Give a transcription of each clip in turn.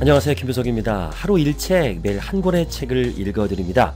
안녕하세요. 김효석입니다. 하루 1책, 매일 한 권의 책을 읽어드립니다.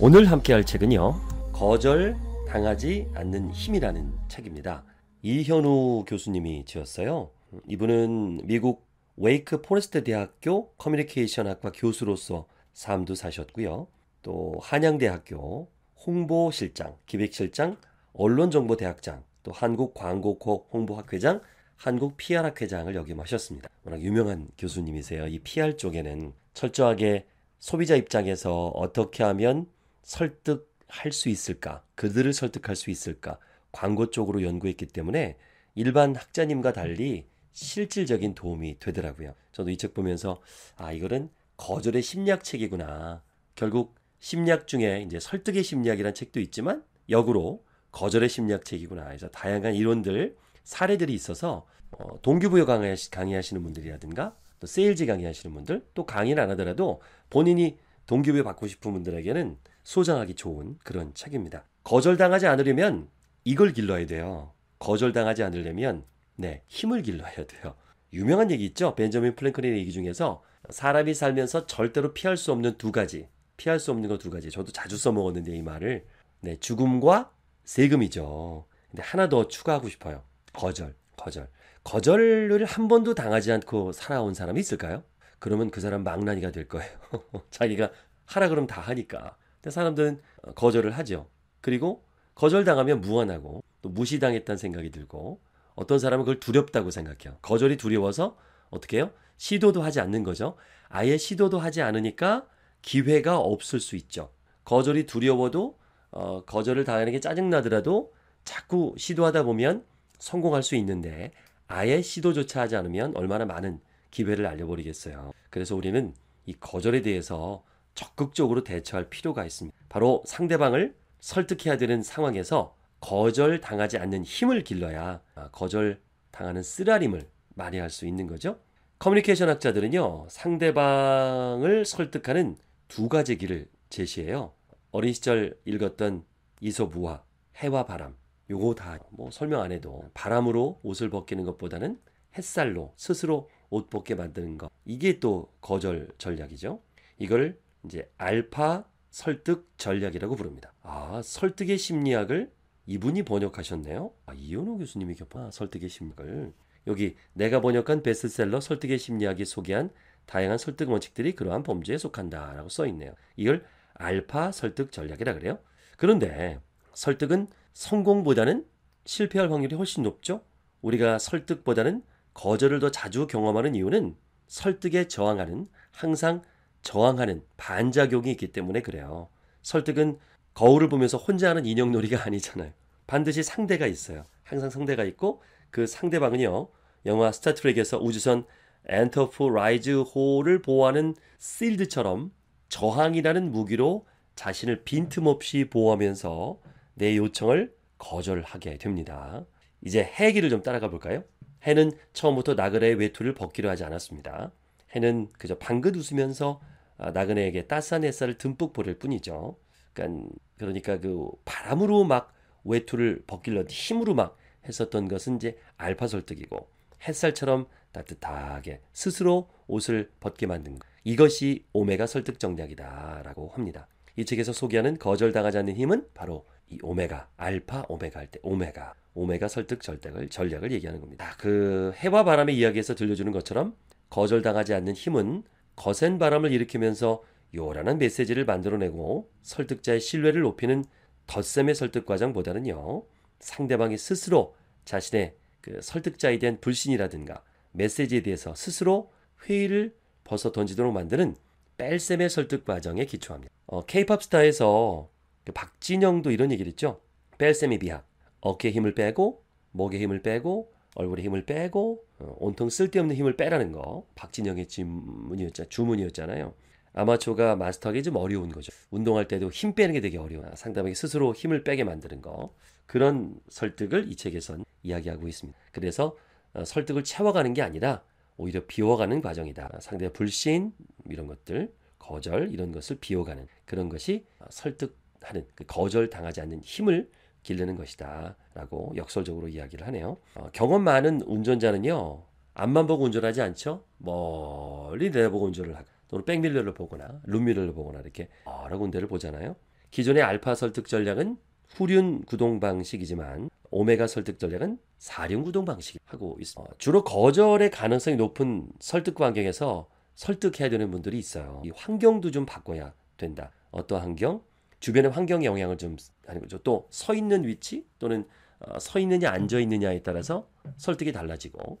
오늘 함께 할 책은요. 거절 당하지 않는 힘이라는 책입니다. 이현우 교수님이 지었어요. 이분은 미국 웨이크 포레스트 대학교 커뮤니케이션 학과 교수로서 삶도 사셨고요. 또 한양대학교 홍보실장, 기획실장, 언론정보대학장, 또 한국광고코 홍보학회장, 한국 PR 학회장을 역임하셨습니다. 워낙 유명한 교수님이세요. 이 PR 쪽에는 철저하게 소비자 입장에서 어떻게 하면 설득할 수 있을까? 그들을 설득할 수 있을까? 광고 쪽으로 연구했기 때문에 일반 학자님과 달리 실질적인 도움이 되더라고요. 저도 이 책 보면서 아, 이거는 거절의 심리학책이구나. 결국 심리학 중에 이제 설득의 심리학이라는 책도 있지만 역으로 거절의 심리학책이구나. 그래서 다양한 이론들 사례들이 있어서 어, 동기부여 강의하시, 강의하시는 분들이라든가 또 세일즈 강의하시는 분들 또 강의를 안 하더라도 본인이 동기부여 받고 싶은 분들에게는 소장하기 좋은 그런 책입니다. 거절당하지 않으려면 이걸 길러야 돼요. 거절당하지 않으려면 네 힘을 길러야 돼요. 유명한 얘기 있죠. 벤저민 플랭클린의 얘기 중에서 사람이 살면서 절대로 피할 수 없는 두 가지 피할 수 없는 거 두 가지 저도 자주 써먹었는데 이 말을 네 죽음과 세금이죠. 근데 하나 더 추가하고 싶어요. 거절, 거절. 거절을 한 번도 당하지 않고 살아온 사람이 있을까요? 그러면 그 사람 망나니가 될 거예요. 자기가 하라 그럼 다 하니까. 근데 사람들은 어, 거절을 하죠. 그리고 거절당하면 무안하고 또 무시당했다는 생각이 들고 어떤 사람은 그걸 두렵다고 생각해요. 거절이 두려워서 어떻게 해요? 시도도 하지 않는 거죠. 아예 시도도 하지 않으니까 기회가 없을 수 있죠. 거절이 두려워도 어, 거절을 당하는 게 짜증나더라도 자꾸 시도하다 보면 성공할 수 있는데 아예 시도조차 하지 않으면 얼마나 많은 기회를 알려버리겠어요. 그래서 우리는 이 거절에 대해서 적극적으로 대처할 필요가 있습니다. 바로 상대방을 설득해야 되는 상황에서 거절 당하지 않는 힘을 길러야 아, 거절 당하는 쓰라림을 말해할 수 있는 거죠. 커뮤니케이션 학자들은요, 상대방을 설득하는 두 가지 길을 제시해요. 어린 시절 읽었던 이솝우화, 해와 바람. 요거 다뭐 설명 안 해도 바람으로 옷을 벗기는 것보다는 햇살로 스스로 옷 벗게 만드는 것 이게 또 거절 전략이죠. 이걸 이제 알파 설득 전략이라고 부릅니다. 아 설득의 심리학을 이분이 번역하셨네요. 아, 이현호 교수님이 겹아 설득의 심리학을 여기 내가 번역한 베스트셀러 설득의 심리학이 소개한 다양한 설득 원칙들이 그러한 범주에 속한다라고 써 있네요. 이걸 알파 설득 전략이라 그래요. 그런데 설득은 성공보다는 실패할 확률이 훨씬 높죠. 우리가 설득보다는 거절을 더 자주 경험하는 이유는 설득에 저항하는 항상 저항하는 반작용이 있기 때문에 그래요. 설득은 거울을 보면서 혼자 하는 인형놀이가 아니잖아요. 반드시 상대가 있어요. 항상 상대가 있고 그 상대방은요. 영화 스타트랙에서 우주선 엔터프라이즈 호를 보호하는 실드처럼 저항이라는 무기로 자신을 빈틈없이 보호하면서 내 요청을 거절하게 됩니다. 이제 해기를 좀 따라가 볼까요? 해는 처음부터 나그네의 외투를 벗기려 하지 않았습니다. 해는 그저 방긋 웃으면서 아, 나그네에게 따스한 햇살을 듬뿍 보낼 뿐이죠. 그러니까, 그러니까 그 바람으로 막 외투를 벗기려 힘으로 막 했었던 것은 이제 알파 설득이고 햇살처럼 따뜻하게 스스로 옷을 벗게 만든 것. 이것이 오메가 설득 정략이다라고 합니다. 이 책에서 소개하는 거절당하지 않는 힘은 바로 이 오메가, 알파 오메가 할 때 오메가, 오메가 설득 절대을 전략을 얘기하는 겁니다. 아, 그 해와 바람의 이야기에서 들려주는 것처럼 거절당하지 않는 힘은 거센 바람을 일으키면서 요란한 메시지를 만들어내고 설득자의 신뢰를 높이는 덧셈의 설득 과정보다는요 상대방이 스스로 자신의 그 설득자에 대한 불신이라든가 메시지에 대해서 스스로 회의를 벗어 던지도록 만드는 뺄셈의 설득 과정에 기초합니다. 케이팝 어, 스타에서 그 박진영도 이런 얘기를 했죠. 뺄셈이 비약. 어깨 힘을 빼고 목에 힘을 빼고 얼굴에 힘을 빼고 어, 온통 쓸데없는 힘을 빼라는 거. 박진영의 질문이었자 주문이었잖아요. 아마추어가 마스터하기 좀 어려운 거죠. 운동할 때도 힘 빼는 게 되게 어려워요. 상대방이 스스로 힘을 빼게 만드는 거. 그런 설득을 이 책에선 이야기하고 있습니다. 그래서 어, 설득을 채워가는 게 아니라 오히려 비워가는 과정이다. 상대의 불신 이런 것들, 거절 이런 것을 비워가는 그런 것이 설득 하는 그 거절당하지 않는 힘을 기르는 것이다 라고 역설적으로 이야기를 하네요 어, 경험 많은 운전자는요 앞만 보고 운전하지 않죠 멀리 내다보고 운전을 하고 또는 백미러를 보거나 룸미러를 보거나 이렇게 여러 군데를 보잖아요 기존의 알파 설득 전략은 후륜 구동 방식이지만 오메가 설득 전략은 사륜 구동 방식 하고 있습니다. 어, 주로 거절의 가능성이 높은 설득 환경에서 설득해야 되는 분들이 있어요. 이 환경도 좀 바꿔야 된다. 어떠한 환경? 주변의 환경의 영향을 좀 아니고 죠또 서 있는 위치 또는 어, 서 있느냐 앉아 있느냐에 따라서 설득이 달라지고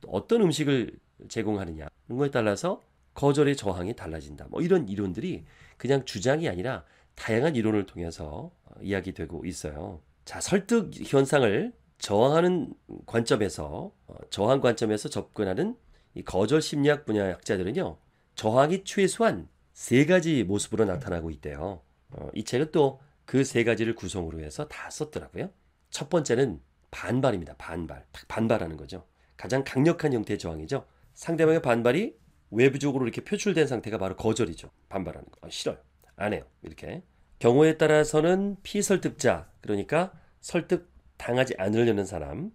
또 어떤 음식을 제공하느냐 이런 거에 따라서 거절의 저항이 달라진다. 뭐 이런 이론들이 그냥 주장이 아니라 다양한 이론을 통해서 어, 이야기되고 있어요. 자, 설득 현상을 저항하는 관점에서 어, 저항 관점에서 접근하는 이 거절 심리학 분야 학자들은요. 저항이 최소한 세 가지 모습으로 나타나고 있대요. 어, 이 책은 또 그 세 가지를 구성으로 해서 다 썼더라고요. 첫 번째는 반발입니다. 반발. 반발하는 거죠. 가장 강력한 형태의 저항이죠. 상대방의 반발이 외부적으로 이렇게 표출된 상태가 바로 거절이죠. 반발하는 거. 어, 싫어요. 안 해요. 이렇게. 경우에 따라서는 피설득자, 그러니까 설득 당하지 않으려는 사람은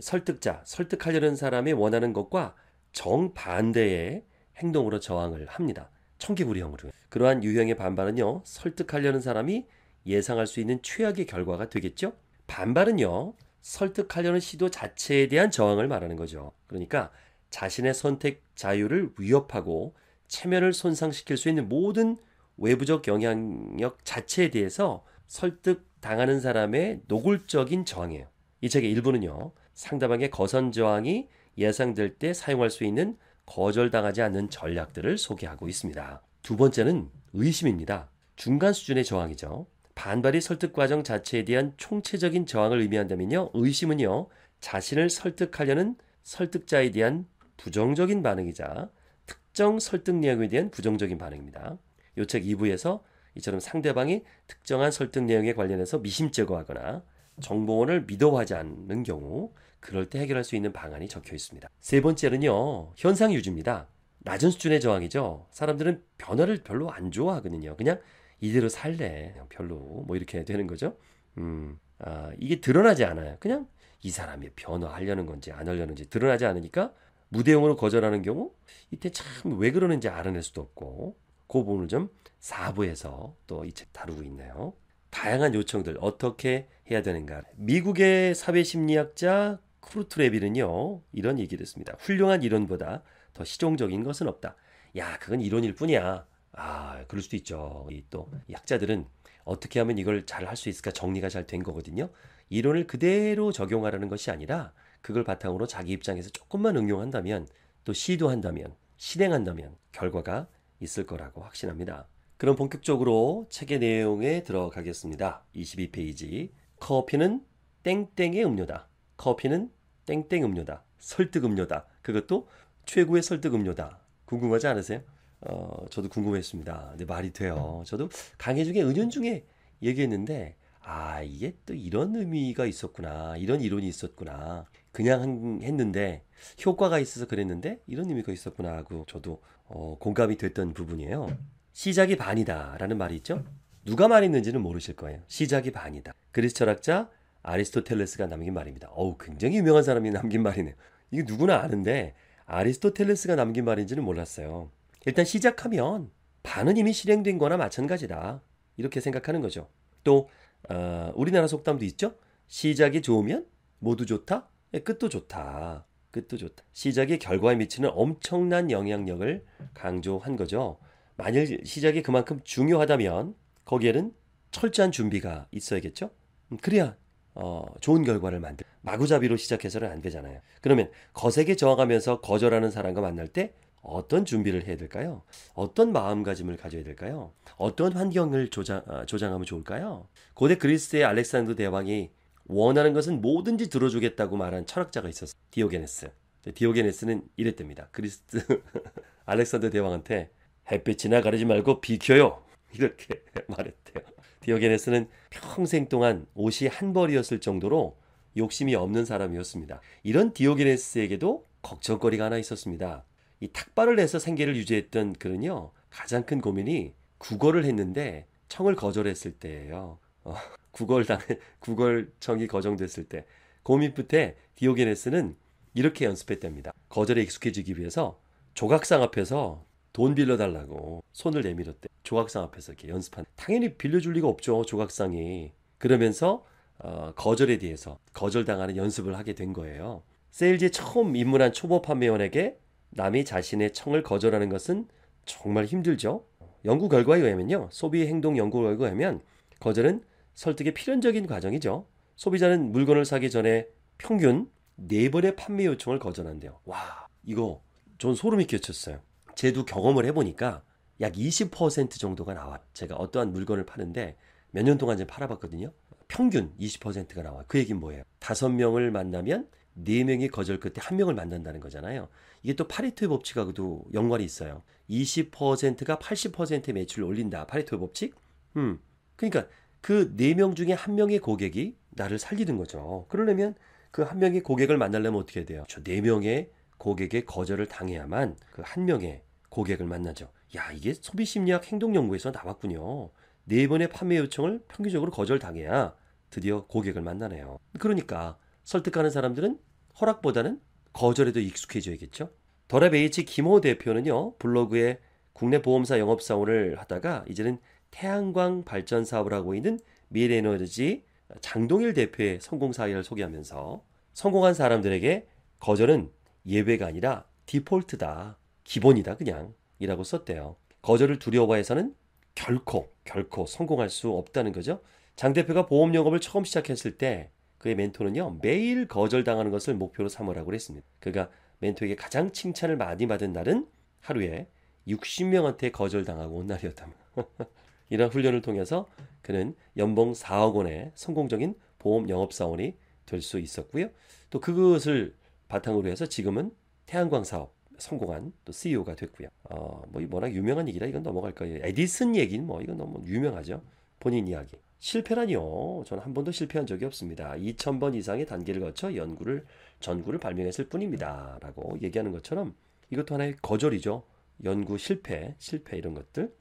설득자, 설득하려는 사람이 원하는 것과 정반대의 행동으로 저항을 합니다. 청개구리형으로. 그러한 유형의 반발은요, 설득하려는 사람이 예상할 수 있는 최악의 결과가 되겠죠? 반발은요, 설득하려는 시도 자체에 대한 저항을 말하는 거죠. 그러니까 자신의 선택 자유를 위협하고 체면을 손상시킬 수 있는 모든 외부적 영향력 자체에 대해서 설득 당하는 사람의 노골적인 저항이에요. 이 책의 일부는요, 상대방의 거선 저항이 예상될 때 사용할 수 있는 거절당하지 않는 전략들을 소개하고 있습니다. 두 번째는 의심입니다. 중간 수준의 저항이죠. 반발이 설득 과정 자체에 대한 총체적인 저항을 의미한다면요. 의심은요. 자신을 설득하려는 설득자에 대한 부정적인 반응이자 특정 설득 내용에 대한 부정적인 반응입니다. 요 책 2부에서 이처럼 상대방이 특정한 설득 내용에 관련해서 미심 제거하거나 정보원을 믿어하지 않는 경우 그럴 때 해결할 수 있는 방안이 적혀 있습니다. 세 번째는요, 현상 유지입니다. 낮은 수준의 저항이죠. 사람들은 변화를 별로 안 좋아하거든요. 그냥 이대로 살래. 그냥 별로. 뭐 이렇게 되는 거죠. 음, 아, 이게 드러나지 않아요. 그냥 이 사람이 변화하려는 건지 안 하려는지 드러나지 않으니까 무대용으로 거절하는 경우 이때 참 왜 그러는지 알아낼 수도 없고 그 부분을 좀사부에서또 이 책 다루고 있네요. 다양한 요청들 어떻게 해야 되는가. 미국의 사회심리학자 크루트레빌은요 이런 얘기를 했습니다. 훌륭한 이론보다 더 실용적인 것은 없다. 야 그건 이론일 뿐이야. 아 그럴 수도 있죠. 또 약자들은 어떻게 하면 이걸 잘 할 수 있을까 정리가 잘 된 거거든요. 이론을 그대로 적용하라는 것이 아니라 그걸 바탕으로 자기 입장에서 조금만 응용한다면 또 시도한다면 실행한다면 결과가 있을 거라고 확신합니다. 그럼 본격적으로 책의 내용에 들어가겠습니다. 22페이지 커피는 땡땡의 음료다. 커피는 땡땡 음료다. 설득 음료다. 그것도 최고의 설득 음료다. 궁금하지 않으세요? 어, 저도 궁금했습니다. 근데 말이 돼요. 저도 강의 중에 은연 중에 얘기했는데 아, 이게 또 이런 의미가 있었구나. 이런 이론이 있었구나. 그냥 했는데 효과가 있어서 그랬는데 이런 의미가 있었구나 하고 저도 어, 공감이 됐던 부분이에요. 시작이 반이다라는 말이 있죠. 누가 말했는지는 모르실 거예요. 시작이 반이다. 그리스 철학자 아리스토텔레스가 남긴 말입니다. 어우, 굉장히 유명한 사람이 남긴 말이네요. 이게 누구나 아는데 아리스토텔레스가 남긴 말인지는 몰랐어요. 일단 시작하면 반은 이미 실행된 거나 마찬가지다. 이렇게 생각하는 거죠. 또 어, 우리나라 속담도 있죠. 시작이 좋으면 모두 좋다. 예, 끝도 좋다. 끝도 좋다. 시작이 결과에 미치는 엄청난 영향력을 강조한 거죠. 만일 시작이 그만큼 중요하다면 거기에는 철저한 준비가 있어야겠죠. 음, 그래야 어, 좋은 결과를 만들. 마구잡이로 시작해서는 안 되잖아요. 그러면 거세게 저항하면서 거절하는 사람과 만날 때 어떤 준비를 해야 될까요? 어떤 마음가짐을 가져야 될까요? 어떤 환경을 조장, 어, 조장하면 좋을까요? 고대 그리스의 알렉산더 대왕이 원하는 것은 뭐든지 들어주겠다고 말한 철학자가 있었어요. 디오게네스. 디오게네스는 이랬답니다. 그리스 알렉산더 대왕한테 햇빛이나 가리지 말고 비켜요. 이렇게 말했대요. 디오게네스는 평생 동안 옷이 한 벌이었을 정도로 욕심이 없는 사람이었습니다. 이런 디오게네스에게도 걱정거리가 하나 있었습니다. 이 탁발을 해서 생계를 유지했던 그는요 가장 큰 고민이 구걸을 했는데 청을 거절했을 때예요. 어, 구걸 당 구걸 청이 거정됐을 때 고민 그 끝에 디오게네스는 이렇게 연습했답니다. 거절에 익숙해지기 위해서 조각상 앞에서 돈 빌려달라고 손을 내밀었대. 조각상 앞에서 이렇게 연습한. 당연히 빌려줄 리가 없죠. 조각상이. 그러면서 어, 거절에 대해서 거절당하는 연습을 하게 된 거예요. 세일즈에 처음 입문한 초보 판매원에게 남이 자신의 청을 거절하는 것은 정말 힘들죠. 연구 결과에 의하면요. 소비 행동 연구 결과에 의하면 거절은 설득의 필연적인 과정이죠. 소비자는 물건을 사기 전에 평균 4번의 판매 요청을 거절한대요. 와, 이거 전 소름이 끼쳤어요. 제도 경험을 해보니까 약 20% 정도가 나와. 제가 어떠한 물건을 파는데 몇 년 동안 좀 팔아봤거든요. 평균 20%가 나와. 그 얘기는 뭐예요? 다섯 명을 만나면 네 명이 거절 끝에 한 명을 만난다는 거잖아요. 이게 또 파리토의 법칙하고도 연관이 있어요. 20%가 80%의 매출을 올린다. 파리토의 법칙? 음. 그러니까 그 네 명 중에 한 명의 고객이 나를 살리는 거죠. 그러려면 그 한 명의 고객을 만나려면 어떻게 해야 돼요? 저 네 명의 고객의 거절을 당해야만 그 한 명의 고객을 만나죠. 야, 이게 소비 심리학 행동 연구에서 나왔군요. 네 번의 판매 요청을 평균적으로 거절당해야 드디어 고객을 만나네요. 그러니까 설득하는 사람들은 허락보다는 거절에도 익숙해져야겠죠. 더랩 H 김호 대표는요 블로그에 국내 보험사 영업사원을 하다가 이제는 태양광 발전 사업을 하고 있는 미래에너지 장동일 대표의 성공 사례를 소개하면서 성공한 사람들에게 거절은 예외가 아니라 디폴트다. 기본이다 그냥 이라고 썼대요. 거절을 두려워해서는 결코 결코 성공할 수 없다는 거죠. 장 대표가 보험 영업을 처음 시작했을 때 그의 멘토는요 매일 거절당하는 것을 목표로 삼으라고 했습니다. 그가 멘토에게 가장 칭찬을 많이 받은 날은 하루에 60명한테 거절당하고 온 날이었다며. 이런 훈련을 통해서 그는 연봉 4억 원의 성공적인 보험 영업사원이 될 수 있었고요. 또 그것을 바탕으로 해서 지금은 태양광 사업 성공한 또 CEO가 됐고요. 어, 뭐 워낙 유명한 얘기라 이건 넘어갈 거예요. 에디슨 얘기는 뭐 이건 너무 유명하죠. 본인 이야기. 실패라니요. 저는 한 번도 실패한 적이 없습니다. 2,000번 이상의 단계를 거쳐 연구를 전구를 발명했을 뿐입니다.라고 얘기하는 것처럼 이것도 하나의 거절이죠. 연구 실패, 실패 이런 것들.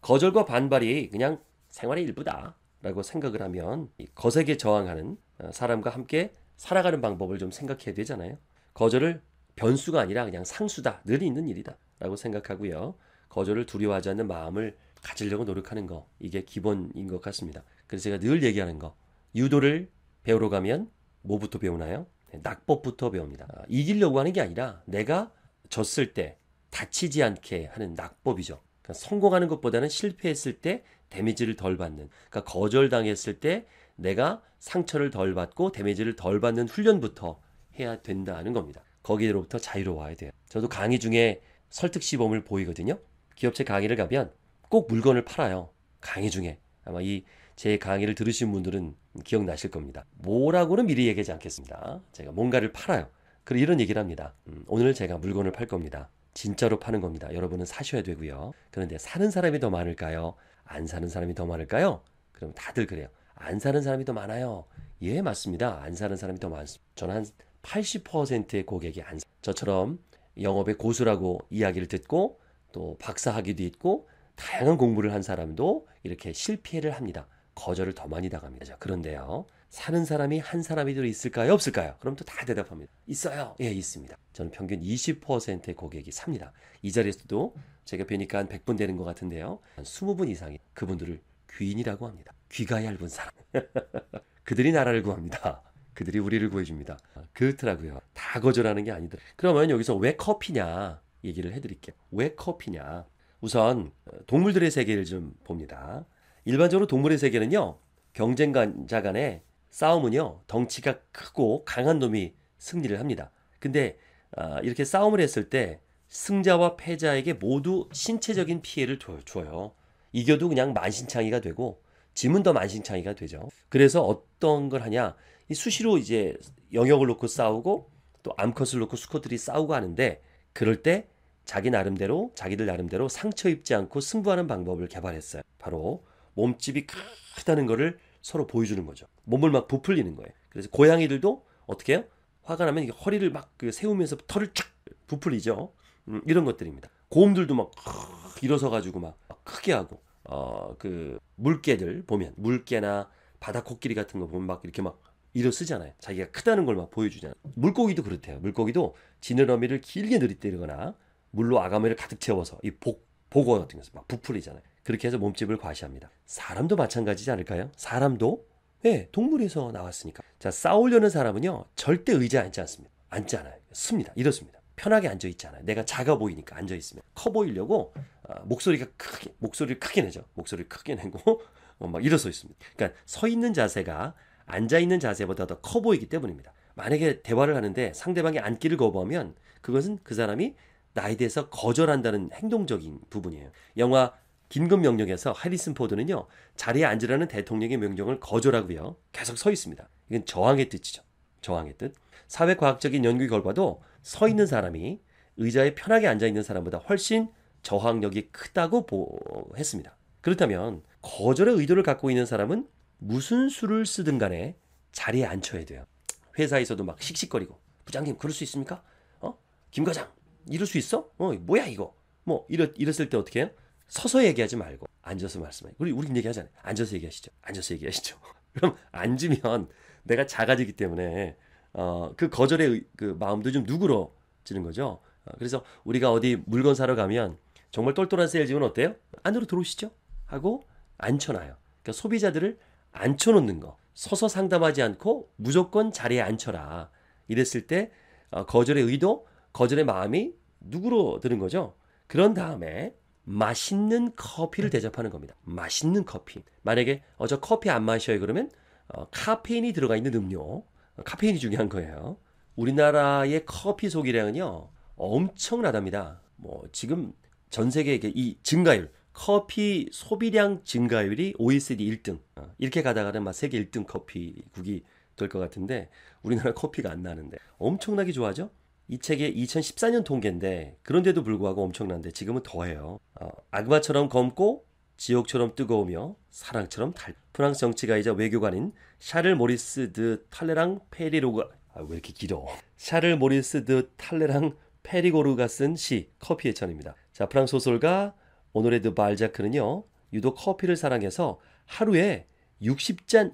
거절과 반발이 그냥 생활의 일부다라고 생각을 하면 거세게 저항하는 어, 사람과 함께 살아가는 방법을 좀 생각해야 되잖아요. 거절을 변수가 아니라 그냥 상수다. 늘 있는 일이다. 라고 생각하고요. 거절을 두려워하지 않는 마음을 가지려고 노력하는 거. 이게 기본인 것 같습니다. 그래서 제가 늘 얘기하는 거. 유도를 배우러 가면 뭐부터 배우나요? 네, 낙법부터 배웁니다. 아, 이기려고 하는 게 아니라 내가 졌을 때 다치지 않게 하는 낙법이죠. 그러니까 성공하는 것보다는 실패했을 때 데미지를 덜 받는. 그러니까 거절당했을 때 내가 상처를 덜 받고 데미지를 덜 받는 훈련부터 해야 된다는 겁니다. 거기로부터 자유로워야 돼요. 저도 강의 중에 설득 시범을 보이거든요. 기업체 강의를 가면 꼭 물건을 팔아요. 강의 중에 아마 이 제 강의를 들으신 분들은 기억나실 겁니다. 뭐라고는 미리 얘기하지 않겠습니다. 제가 뭔가를 팔아요. 그리고 이런 얘기를 합니다. 음, 오늘 제가 물건을 팔 겁니다. 진짜로 파는 겁니다. 여러분은 사셔야 되고요. 그런데 사는 사람이 더 많을까요? 안 사는 사람이 더 많을까요? 그럼 다들 그래요. 안 사는 사람이 더 많아요. 예, 맞습니다. 안 사는 사람이 더 많습니다. 저는 한 80%의 고객이 안 사. 저처럼 영업의 고수라고 이야기를 듣고 또 박사학위도 있고 다양한 공부를 한 사람도 이렇게 실패를 합니다. 거절을 더 많이 당합니다. 그런데요. 사는 사람이 한 사람이 더 있을까요? 없을까요? 그럼 또 다 대답합니다. 있어요. 예, 있습니다. 저는 평균 20%의 고객이 삽니다. 이 자리에서도 제가 뵈니까 한 100분 되는 것 같은데요. 한 20분 이상이 그분들을 귀인이라고 합니다. 귀가 얇은 사람. 그들이 나라를 구합니다. 그들이 우리를 구해줍니다. 그렇더라고요. 다 거절하는 게 아니더라. 그러면 여기서 왜 커피냐 얘기를 해드릴게요. 왜 커피냐? 우선 어, 동물들의 세계를 좀 봅니다. 일반적으로 동물의 세계는요, 경쟁자 간의 싸움은요, 덩치가 크고 강한 놈이 승리를 합니다. 근데 아, 이렇게 싸움을 했을 때 승자와 패자에게 모두 신체적인 피해를 줘요. 이겨도 그냥 만신창이가 되고 지면 더 만신창이가 되죠. 그래서 어떤 걸 하냐 이 수시로 이제 영역을 놓고 싸우고 또 암컷을 놓고 수컷들이 싸우고 하는데 그럴 때 자기 나름대로 자기들 나름대로 상처 입지 않고 승부하는 방법을 개발했어요. 바로 몸집이 크다는 거를 서로 보여주는 거죠. 몸을 막 부풀리는 거예요. 그래서 고양이들도 어떻게 해요? 화가 나면 이게 허리를 막 그 세우면서 털을 쫙 부풀리죠. 음, 이런 것들입니다. 곰들도 막 일어서 가지고 막 크게 하고 어그 물개들 보면 물개나 바다 코끼리 같은 거 보면 막 이렇게 막 이로 쓰잖아요. 자기가 크다는 걸 막 보여주잖아요. 물고기도 그렇대요. 물고기도 지느러미를 길게 늘이리거나 물로 아가미를 가득 채워서 이 복, 복어 같은 것을 막 부풀리잖아요. 그렇게 해서 몸집을 과시합니다. 사람도 마찬가지지 않을까요? 사람도 예, 네, 동물에서 나왔으니까. 자, 싸우려는 사람은요, 절대 의자에 앉지 않습니다. 앉지 않아요. 씁니다. 이렇습니다. 편하게 앉아 있잖아요. 내가 작아 보이니까 앉아 있으면 커 보이려고 어, 목소리가 크게 목소리를 크게 내죠. 목소리를 크게 내고 어, 막 일어서 있습니다. 그러니까 서 있는 자세가 앉아 있는 자세보다 더 커 보이기 때문입니다. 만약에 대화를 하는데 상대방이 앉기를 거부하면 그것은 그 사람이 나에 대해서 거절한다는 행동적인 부분이에요. 영화 긴급 명령에서 하리슨 포드는요 자리에 앉으라는 대통령의 명령을 거절하고요 계속 서 있습니다. 이건 저항의 뜻이죠. 저항의 뜻. 사회과학적인 연구 결과도 서 있는 사람이 의자에 편하게 앉아 있는 사람보다 훨씬 저항력이 크다고 보... 했습니다. 그렇다면 거절의 의도를 갖고 있는 사람은 무슨 수를 쓰든 간에 자리에 앉혀야 돼요. 회사에서도 막 씩씩거리고 부장님 그럴 수 있습니까? 어? 김 과장 이럴 수 있어? 어 뭐야 이거? 뭐 이랬, 이랬을 때 어떻게 해요? 서서 얘기하지 말고 앉아서 말씀해. 우리 우리 얘기 하잖아요. 앉아서 얘기하시죠. 앉아서 얘기하시죠. 그럼 앉으면 내가 작아지기 때문에 어, 그 거절의 그 마음도 좀 누그러지는 거죠. 어, 그래서 우리가 어디 물건 사러 가면 정말 똘똘한 세일즈면 어때요? 안으로 들어오시죠? 하고 앉혀놔요. 그러니까 소비자들을 앉혀놓는 거. 서서 상담하지 않고 무조건 자리에 앉혀라. 이랬을 때 어, 거절의 의도, 거절의 마음이 누구로드는 거죠. 그런 다음에 맛있는 커피를 대접하는 겁니다. 맛있는 커피. 만약에 어저 커피 안 마셔요 그러면 어, 카페인이 들어가 있는 음료 카페인이 중요한 거예요. 우리나라의 커피 소비량은요 엄청나답니다. 뭐 지금 전 세계 이 증가율 커피 소비량 증가율이 OECD 1등 어, 이렇게 가다가는 막 세계 1등 커피국이 될 것 같은데 우리나라 커피가 안 나는데 엄청나게 좋아하죠? 이책의 2014년 통계인데 그런데도 불구하고 엄청난데 지금은 더해요. 어, 악마처럼 검고 지옥처럼 뜨거우며 사랑처럼 달. 프랑스 정치가이자 외교관인 샤를 모리스 드 탈레랑 페리로가 아, 왜 이렇게 길어? 샤를 모리스 드 탈레랑 페리고르가 쓴 시 커피의 천입니다. 자, 프랑스 소설가 오노레 드 발자크는요. 유독 커피를 사랑해서 하루에 60잔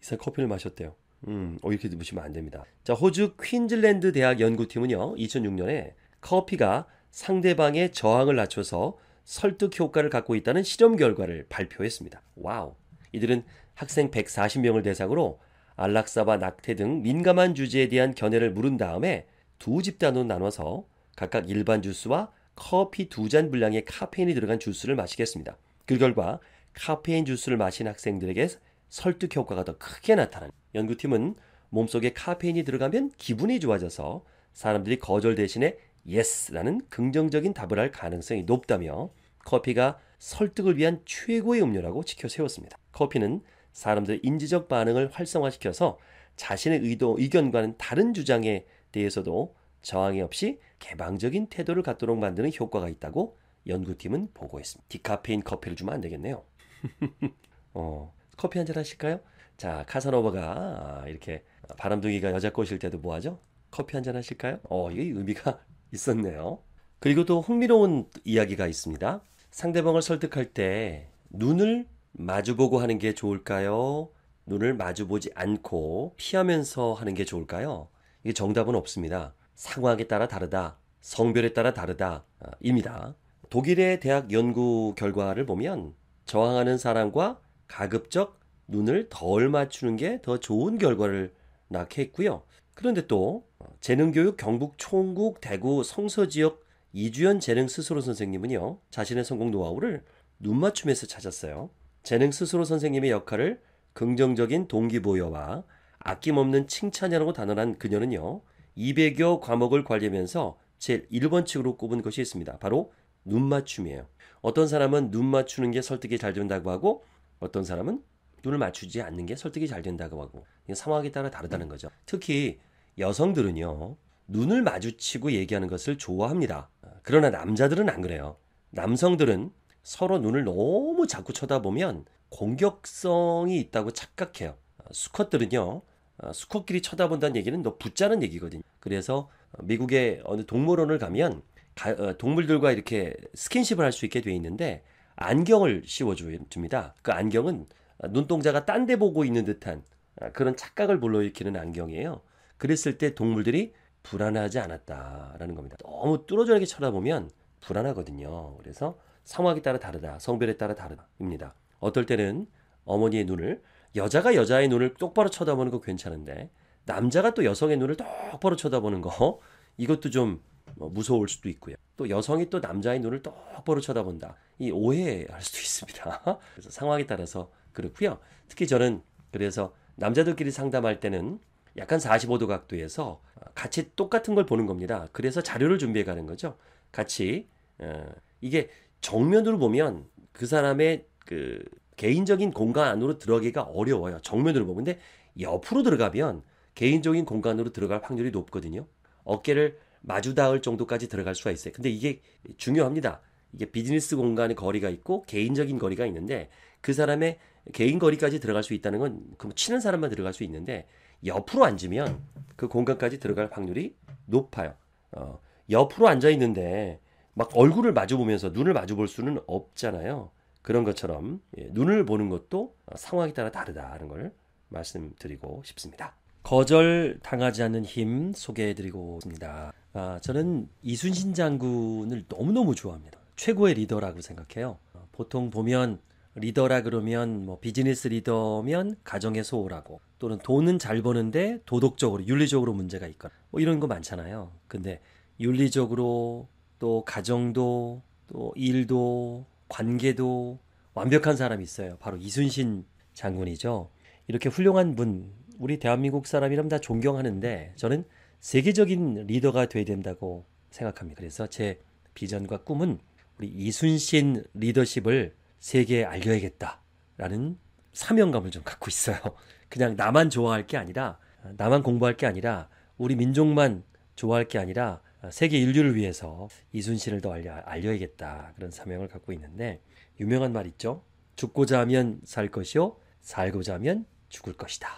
이상 커피를 마셨대요. 음, 어, 이렇게 보시면 안 됩니다. 자, 호주 퀸즐랜드 대학 연구팀은요, 2006년에 커피가 상대방의 저항을 낮춰서 설득 효과를 갖고 있다는 실험 결과를 발표했습니다. 와우. 이들은 학생 140명을 대상으로 안락사와 낙태 등 민감한 주제에 대한 견해를 물은 다음에 두 집단으로 나눠서 각각 일반 주스와 커피 두 잔 분량의 카페인이 들어간 주스를 마시겠습니다. 그 결과 카페인 주스를 마신 학생들에게 설득 효과가 더 크게 나타난 연구팀은 몸속에 카페인이 들어가면 기분이 좋아져서 사람들이 거절 대신에 yes라는 긍정적인 답을 할 가능성이 높다며 커피가 설득을 위한 최고의 음료라고 지켜 세웠습니다. 커피는 사람들의 인지적 반응을 활성화시켜서 자신의 의도, 의견과는 다른 주장에 대해서도 저항이 없이 개방적인 태도를 갖도록 만드는 효과가 있다고 연구팀은 보고했습니다. 디카페인 커피를 주면 안 되겠네요. 어, 커피 한잔 하실까요? 자, 카사노바가 이렇게 바람둥이가 여자 꼬실 때도 뭐하죠? 커피 한잔 하실까요? 어, 이게 의미가 있었네요. 그리고 또 흥미로운 이야기가 있습니다. 상대방을 설득할 때 눈을 마주보고 하는 게 좋을까요? 눈을 마주보지 않고 피하면서 하는 게 좋을까요? 이게 정답은 없습니다. 상황에 따라 다르다. 성별에 따라 다르다. 아, 입니다. 독일의 대학 연구 결과를 보면 저항하는 사람과 가급적 눈을 덜 맞추는 게 더 좋은 결과를 낳게 했고요. 그런데 또 어, 재능교육 경북 총국 대구 성서 지역 이주연 재능 스스로 선생님은요 자신의 성공 노하우를 눈 맞춤에서 찾았어요. 재능 스스로 선생님의 역할을 긍정적인 동기부여와 아낌없는 칭찬이라고 단언한 그녀는요. 200여 과목을 관리하면서 제 1번 측으로 꼽은 것이 있습니다. 바로 눈 맞춤이에요. 어떤 사람은 눈 맞추는 게 설득이 잘 된다고 하고 어떤 사람은 눈을 맞추지 않는 게 설득이 잘 된다고 하고 상황에 따라 다르다는 거죠. 특히 여성들은요. 눈을 마주치고 얘기하는 것을 좋아합니다. 그러나 남자들은 안 그래요. 남성들은 서로 눈을 너무 자꾸 쳐다보면 공격성이 있다고 착각해요. 어, 수컷들은요, 어, 수컷끼리 쳐다본다는 얘기는 너 붙자는 얘기거든요. 그래서 미국의 어느 동물원을 가면 가, 어, 동물들과 이렇게 스킨십을 할 수 있게 돼 있는데 안경을 씌워줍니다. 그 안경은 눈동자가 딴 데 보고 있는 듯한 아, 그런 착각을 불러일으키는 안경이에요. 그랬을 때 동물들이 불안하지 않았다라는 겁니다. 너무 뚫어져게 쳐다보면 불안하거든요. 그래서 상황에 따라 다르다. 성별에 따라 다르다입니다. 어떨 때는 어머니의 눈을 여자가 여자의 눈을 똑바로 쳐다보는 거 괜찮은데 남자가 또 여성의 눈을 똑바로 쳐다보는 거 이것도 좀 어, 무서울 수도 있고요. 또 여성이 또 남자의 눈을 똑바로 쳐다본다. 이 오해할 수도 있습니다. 그래서 상황에 따라서 그렇고요. 특히 저는 그래서 남자들끼리 상담할 때는 약간 45도 각도에서 같이 똑같은 걸 보는 겁니다. 그래서 자료를 준비해 가는 거죠. 같이 어, 이게 정면으로 보면 그 사람의 그 개인적인 공간으로 안 들어가기가 어려워요. 정면으로 보면. 근데 옆으로 들어가면 개인적인 공간으로 들어갈 확률이 높거든요. 어깨를 마주 닿을 정도까지 들어갈 수가 있어요. 근데 이게 중요합니다. 이게 비즈니스 공간의 거리가 있고 개인적인 거리가 있는데 그 사람의 개인 거리까지 들어갈 수 있다는 건 그럼 치는 사람만 들어갈 수 있는데 옆으로 앉으면 그 공간까지 들어갈 확률이 높아요. 어, 옆으로 앉아 있는데 막 얼굴을 마주보면서 눈을 마주볼 수는 없잖아요. 그런 것처럼 예, 눈을 보는 것도 상황에 따라 다르다는 걸 말씀드리고 싶습니다. 거절 당하지 않는 힘 소개해드리고 있습니다. 아, 저는 이순신 장군을 너무너무 좋아합니다. 최고의 리더라고 생각해요. 어, 보통 보면 리더라 그러면 뭐 비즈니스 리더면 가정의 소홀하고 또는 돈은 잘 버는데 도덕적으로 윤리적으로 문제가 있거나 뭐 이런 거 많잖아요. 근데 윤리적으로 또 가정도 또 일도 관계도 완벽한 사람이 있어요. 바로 이순신 장군이죠. 이렇게 훌륭한 분, 우리 대한민국 사람이라면 다 존경하는데 저는 세계적인 리더가 돼야 된다고 생각합니다. 그래서 제 비전과 꿈은 우리 이순신 리더십을 세계에 알려야겠다라는 사명감을 좀 갖고 있어요. 그냥 나만 좋아할 게 아니라 나만 공부할 게 아니라 우리 민족만 좋아할 게 아니라 어, 세계 인류를 위해서 이순신을 더 알려, 알려야겠다 그런 사명을 갖고 있는데 유명한 말 있죠. 죽고자 하면 살 것이요 살고자 하면 죽을 것이다.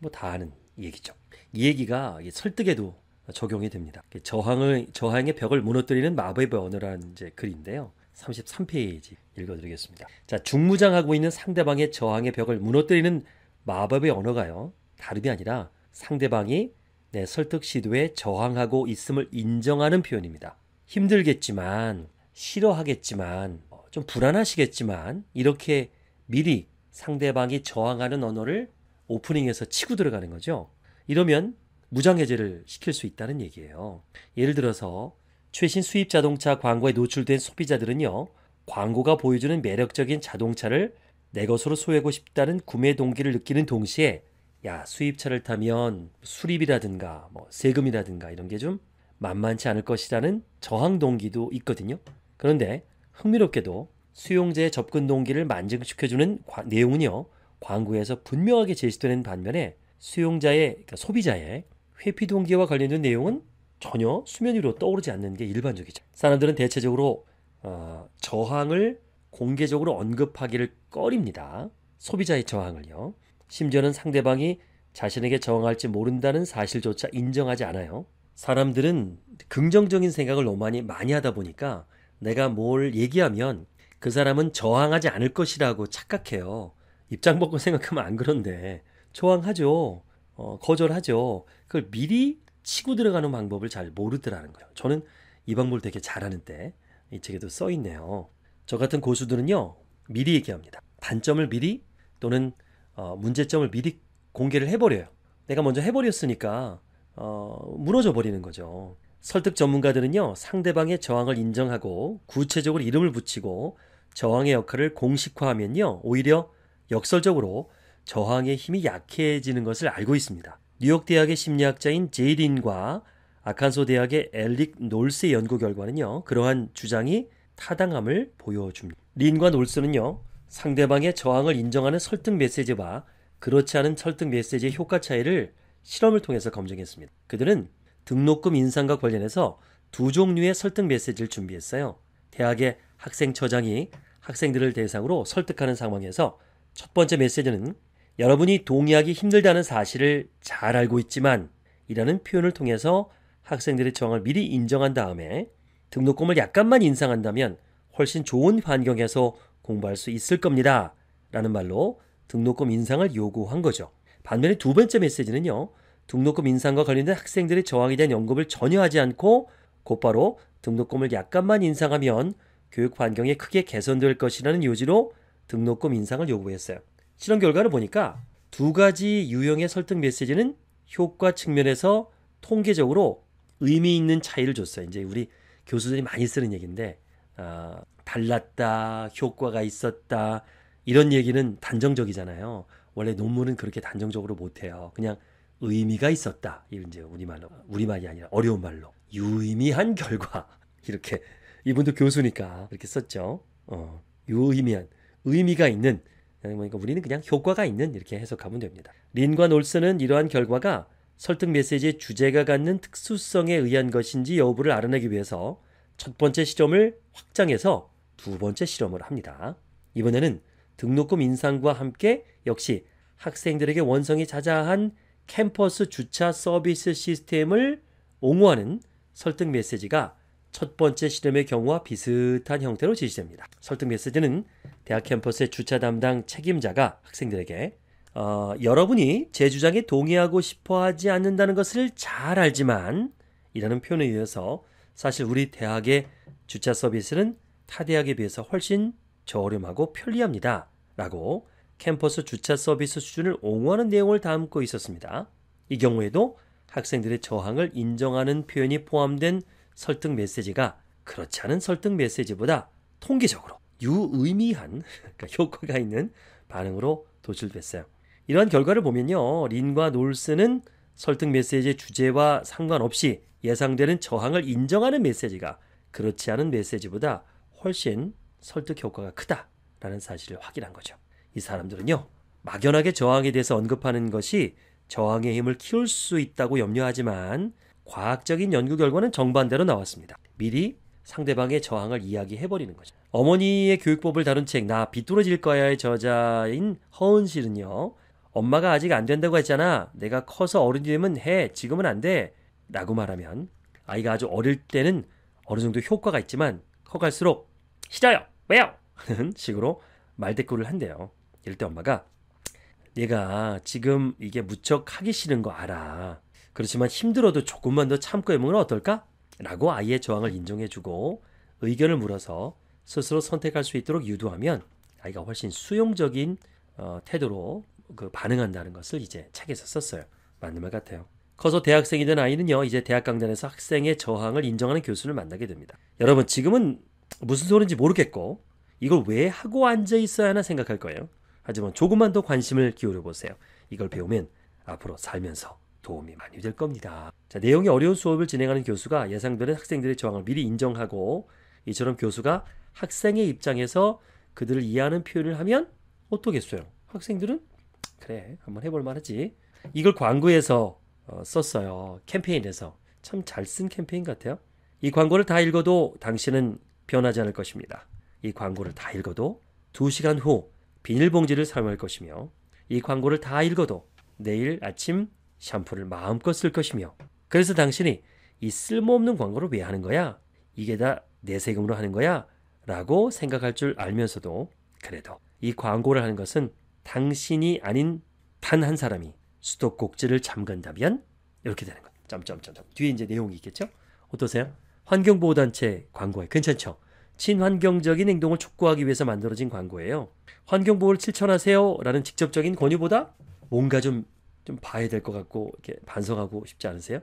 뭐 다 아는 얘기죠. 이 얘기가 설득에도 적용이 됩니다. 저항을 저항의 벽을 무너뜨리는 마법의 언어라는 이제 글인데요. 33페이지 읽어드리겠습니다. 자, 중무장하고 있는 상대방의 저항의 벽을 무너뜨리는 마법의 언어가요. 다름이 아니라 상대방이 네, 설득 시도에 저항하고 있음을 인정하는 표현입니다. 힘들겠지만, 싫어하겠지만, 어, 좀 불안하시겠지만, 이렇게 미리 상대방이 저항하는 언어를 오프닝에서 치고 들어가는 거죠. 이러면 무장해제를 시킬 수 있다는 얘기예요. 예를 들어서 최신 수입 자동차 광고에 노출된 소비자들은요, 광고가 보여주는 매력적인 자동차를 내 것으로 소유하고 싶다는 구매 동기를 느끼는 동시에 야 수입차를 타면 수리비라든가 뭐 세금이라든가 이런 게 좀 만만치 않을 것이라는 저항 동기도 있거든요. 그런데 흥미롭게도 수용자의 접근 동기를 만족시켜주는 과, 내용은요 광고에서 분명하게 제시되는 반면에 수용자의 그러니까 소비자의 회피 동기와 관련된 내용은 전혀 수면 위로 떠오르지 않는 게 일반적이죠. 사람들은 대체적으로 어, 저항을 공개적으로 언급하기를 꺼립니다. 소비자의 저항을요. 심지어는 상대방이 자신에게 저항할지 모른다는 사실조차 인정하지 않아요. 사람들은 긍정적인 생각을 너무 많이, 많이 하다 보니까 내가 뭘 얘기하면 그 사람은 저항하지 않을 것이라고 착각해요. 입장 벗고 생각하면 안 그런데 저항하죠. 어, 거절하죠. 그걸 미리 치고 들어가는 방법을 잘 모르더라는 거예요. 저는 이 방법을 되게 잘하는데 이 책에도 써 있네요. 저 같은 고수들은요 미리 얘기합니다. 단점을 미리 또는 어, 문제점을 미리 공개를 해버려요. 내가 먼저 해버렸으니까 어, 무너져 버리는 거죠. 설득 전문가들은요, 상대방의 저항을 인정하고 구체적으로 이름을 붙이고 저항의 역할을 공식화하면요, 오히려 역설적으로 저항의 힘이 약해지는 것을 알고 있습니다. 뉴욕 대학의 심리학자인 제이린과 아칸소 대학의 엘릭 놀스의 연구 결과는요, 그러한 주장이 타당함을 보여줍니다. 린과 놀스는요, 상대방의 저항을 인정하는 설득 메시지와 그렇지 않은 설득 메시지의 효과 차이를 실험을 통해서 검증했습니다. 그들은 등록금 인상과 관련해서 두 종류의 설득 메시지를 준비했어요. 대학의 학생 처장이 학생들을 대상으로 설득하는 상황에서 첫 번째 메시지는 여러분이 동의하기 힘들다는 사실을 잘 알고 있지만 이라는 표현을 통해서 학생들의 저항을 미리 인정한 다음에 등록금을 약간만 인상한다면 훨씬 좋은 환경에서 공부할 수 있을 겁니다. 라는 말로 등록금 인상을 요구한 거죠. 반면에 두 번째 메시지는요. 등록금 인상과 관련된 학생들의 저항에 대한 연금을 전혀 하지 않고 곧바로 등록금을 약간만 인상하면 교육 환경이 크게 개선될 것이라는 요지로 등록금 인상을 요구했어요. 실험 결과를 보니까 두 가지 유형의 설득 메시지는 효과 측면에서 통계적으로 의미 있는 차이를 줬어요. 이제 우리 교수들이 많이 쓰는 얘기인데 아, 달랐다, 효과가 있었다, 이런 얘기는 단정적이잖아요. 원래 논문은 그렇게 단정적으로 못해요. 그냥 의미가 있었다. 이런 이제 우리말로, 우리말이 아니라 어려운 말로. 유의미한 결과. 이렇게. 이분도 교수니까 이렇게 썼죠. 어, 유의미한, 의미가 있는. 어, 그러니까 우리는 그냥 효과가 있는 이렇게 해석하면 됩니다. 린과 놀스는 이러한 결과가 설득 메시지의 주제가 갖는 특수성에 의한 것인지 여부를 알아내기 위해서 첫 번째 시점을 확장해서 두 번째 실험을 합니다. 이번에는 등록금 인상과 함께 역시 학생들에게 원성이 자자한 캠퍼스 주차 서비스 시스템을 옹호하는 설득 메시지가 첫 번째 실험의 경우와 비슷한 형태로 제시됩니다. 설득 메시지는 대학 캠퍼스의 주차 담당 책임자가 학생들에게 어, 여러분이 제 주장에 동의하고 싶어 하지 않는다는 것을 잘 알지만 이라는 표현에 의해서 사실 우리 대학의 주차 서비스는 타대학에 비해서 훨씬 저렴하고 편리합니다. 라고 캠퍼스 주차 서비스 수준을 옹호하는 내용을 담고 있었습니다. 이 경우에도 학생들의 저항을 인정하는 표현이 포함된 설득 메시지가 그렇지 않은 설득 메시지보다 통계적으로 유의미한 그러니까 효과가 있는 반응으로 도출됐어요. 이러한 결과를 보면요. 린과 놀스는 설득 메시지의 주제와 상관없이 예상되는 저항을 인정하는 메시지가 그렇지 않은 메시지보다 훨씬 설득 효과가 크다라는 사실을 확인한 거죠. 이 사람들은요, 막연하게 저항에 대해서 언급하는 것이 저항의 힘을 키울 수 있다고 염려하지만 과학적인 연구 결과는 정반대로 나왔습니다. 미리 상대방의 저항을 이야기해버리는 거죠. 어머니의 교육법을 다룬 책, 나 비뚤어질 거야의 저자인 허은실은요, 엄마가 아직 안 된다고 했잖아. 내가 커서 어른이 되면 해. 지금은 안 돼. 라고 말하면 아이가 아주 어릴 때는 어느 정도 효과가 있지만 커갈수록 싫어요. 왜요? 하는 식으로 말대꾸를 한대요. 이럴 때 엄마가 얘가 지금 이게 무척 하기 싫은 거 알아. 그렇지만 힘들어도 조금만 더 참고 해보면 어떨까? 라고 아이의 저항을 인정해주고 의견을 물어서 스스로 선택할 수 있도록 유도하면 아이가 훨씬 수용적인 어, 태도로 그 반응한다는 것을 이제 책에서 썼어요. 맞는 말 같아요. 커서 대학생이 된 아이는요, 이제 대학 강단에서 학생의 저항을 인정하는 교수를 만나게 됩니다. 여러분, 지금은 무슨 소리인지 모르겠고, 이걸 왜 하고 앉아 있어야 하나 생각할 거예요. 하지만 조금만 더 관심을 기울여 보세요. 이걸 배우면 앞으로 살면서 도움이 많이 될 겁니다. 자, 내용이 어려운 수업을 진행하는 교수가 예상되는 학생들의 저항을 미리 인정하고, 이처럼 교수가 학생의 입장에서 그들을 이해하는 표현을 하면 어떠겠어요? 학생들은 그래, 한번 해볼 만하지. 이걸 광고에서 어, 썼어요. 캠페인에서. 참 잘 쓴 캠페인 같아요. 이 광고를 다 읽어도 당신은 변하지 않을 것입니다. 이 광고를 다 읽어도 2시간 후 비닐봉지를 사용할 것이며 이 광고를 다 읽어도 내일 아침 샴푸를 마음껏 쓸 것이며 그래서 당신이 이 쓸모없는 광고를 왜 하는 거야? 이게 다 내 세금으로 하는 거야? 라고 생각할 줄 알면서도 그래도 이 광고를 하는 것은 당신이 아닌 단 한 사람이 수도꼭지를 잠근다면 이렇게 되는 거예요. 점점점점. 뒤에 이제 내용이 있겠죠? 어떠세요? 환경보호단체 광고에 괜찮죠? 친환경적인 행동을 촉구하기 위해서 만들어진 광고예요. 환경보호를 실천하세요라는 직접적인 권유보다 뭔가 좀, 좀 봐야 될 것 같고 이렇게 반성하고 싶지 않으세요?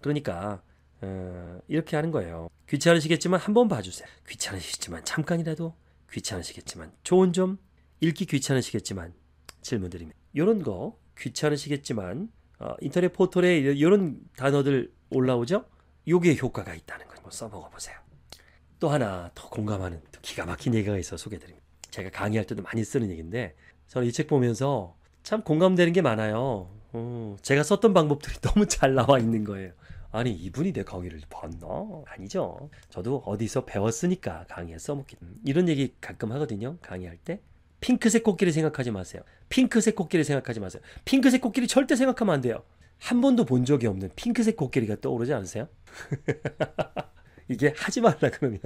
그러니까 어, 이렇게 하는 거예요. 귀찮으시겠지만 한번 봐주세요. 귀찮으시겠지만 잠깐이라도 귀찮으시겠지만 좋은 점 읽기 귀찮으시겠지만 질문드립니다. 이런 거 귀찮으시겠지만 어, 인터넷 포털에 이런 단어들 올라오죠? 요게 효과가 있다는 걸 써먹어 보세요. 또 하나 더 공감하는 또 기가 막힌 얘기가 있어 소개드립니다. 제가 강의할 때도 많이 쓰는 얘기인데 저는 이 책 보면서 참 공감되는 게 많아요. 어, 제가 썼던 방법들이 너무 잘 나와 있는 거예요. 아니 이분이 내 강의를 봤나? 아니죠. 저도 어디서 배웠으니까 강의에 써먹기. 음, 이런 얘기 가끔 하거든요. 강의할 때. 핑크색 코끼리 생각하지 마세요. 핑크색 코끼리 생각하지 마세요. 핑크색 코끼리 절대 생각하면 안 돼요. 한 번도 본 적이 없는 핑크색 코끼리가 떠오르지 않으세요? 이게 하지 말라 그러면